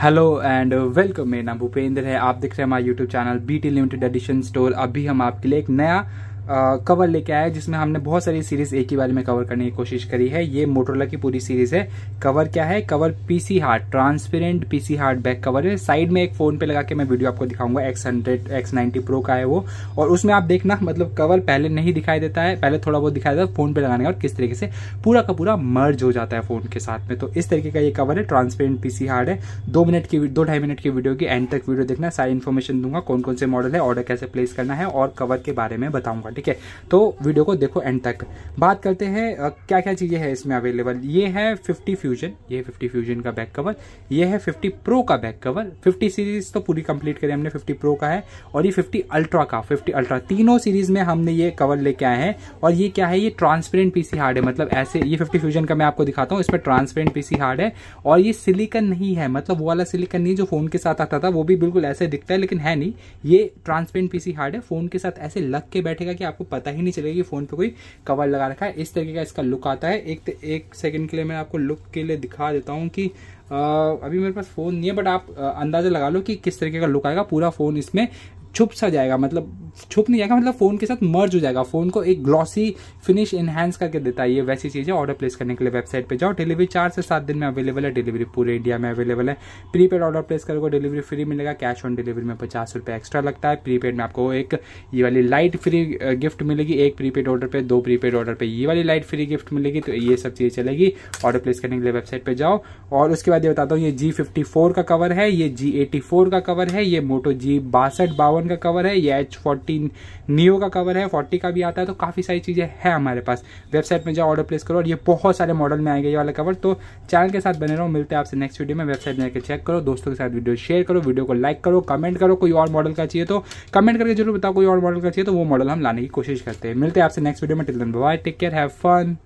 hello and welcome मेरा नाम भूपेंद्र है आप देख रहे हैं हमारे YouTube channel B T limited edition store अभी हम आपके लिए एक नया कवर लेके आया जिसमें हमने बहुत सारी सीरीज एक ही बार में कवर करने की कोशिश करी है ये मोटरोला की पूरी सीरीज है कवर क्या है cover PC hard transparent PC hard back cover है साइड में एक फोन पे लगा के मैं वीडियो आपको दिखाऊंगा X hundred X ninety pro का है वो और उसमें आप देखना मतलब कवर पहले नहीं दिखाई देता है पहले थोड़ा बहुत दिखाई देता है फोन पे लगाने का और किस तरीके से पूरा का पूरा मर्ज हो जाता है फोन के साथ में तो इस तरीके का ये कवर है ट्रांसपेरेंट पीसी हार्ड है दो मिनट की दो ढाई मिनट की वीडियो की एंड तक वीडियो देखना सारी इन्फॉर्मेशन दूंगा कौन कौन से मॉडल है ऑर्डर कैसे प्लेस करना है और कवर के बारे में बताऊंगा ठीक है तो वीडियो को देखो एंड तक बात करते हैं क्या क्या चीज़ें हैं इसमें अवेलेबल ये है फिफ्टी फ्यूजन ये फिफ्टी फ्यूजन का बैक कवर ये है फिफ्टी प्रो का बैक कवर फिफ्टी सीरीज तो पूरी कंप्लीट करी हमने फिफ्टी प्रो का है और ये फिफ्टी अल्ट्रा का फिफ्टी अल्ट्रा तीनों सीरीज में हमने ये कवर लेके आए हैं और ये क्या है ये ट्रांसपेरेंट पीसी हार्ड है मतलब ऐसे ये फिफ्टी फ्यूजन का मैं आपको दिखाता हूँ इसमें ट्रांसपेरेंट पीसी हार्ड है और ये सिलिकन नहीं है मतलब वो वाला सिलिकन नहीं जो फोन के साथ आता था वो भी बिल्कुल ऐसे दिखता है लेकिन है नहीं ये ट्रांसपेरेंट पीसी हार्ड है फोन के साथ ऐसे लग के बैठेगा कि आपको पता ही नहीं चलेगा कि फोन पे कोई कवर लगा रखा है इस तरीके का इसका लुक आता है एक एक सेकंड के लिए मैं आपको लुक के लिए दिखा देता हूँ कि अभी मेरे पास फ़ोन नहीं है बट आप अंदाज़ा लगा लो कि किस तरीके का लुक आएगा पूरा फ़ोन इसमें छुप सा जाएगा मतलब छुप नहीं जाएगा मतलब फ़ोन के साथ मर्ज हो जाएगा फ़ोन को एक ग्लॉसी फिनिश इन्हांस करके देता है ये वैसी चीज़ है ऑर्डर प्लेस करने के लिए वेबसाइट पे जाओ डिलीवरी चार से सात दिन में अवेलेबल है डिलीवरी पूरे इंडिया में अवेलेबल है प्रीपेड ऑर्डर प्लेस करोगे डिलीवरी फ्री मिलेगा कैश ऑन डिलीवरी में पचास एक्स्ट्रा लगता है प्रीपेड में आपको एक ये वाली लाइट फ्री गिफ्ट मिलेगी एक प्रीपेड ऑर्डर पर दो प्रीपेड ऑर्डर पर ये वाली लाइट फ्री गिफ्ट मिलेगी तो ये सब चीज चलेगी ऑर्डर प्लेस करने के लिए वेबसाइट पर जाओ और उसके बाद बाद ये बताता हूँ ये G54 का कवर है ये G84 का कवर है ये मोटो G बासठ बावन का कवर है ये H14 Neo का कवर है 40 का भी आता है तो काफ़ी सारी चीज़ें हैं हमारे पास वेबसाइट में जाओ ऑर्डर प्लेस करो और ये बहुत सारे मॉडल में आएंगे ये वाला कवर तो चैनल के साथ बने रहो मिलते हैं आपसे नेक्स्ट वीडियो में वेबसाइट में जाकर चेक करो दोस्तों के साथ वीडियो शेयर करो वीडियो को लाइक करो कमेंट करो कोई और मॉडल का चाहिए तो कमेंट करके जरूर बताओ कोई और मॉडल का चाहिए तो वो मॉडल हम लाने की कोशिश करते हैं मिलते हैं आपसे नेक्स्ट वीडियो में till then bye take care have fun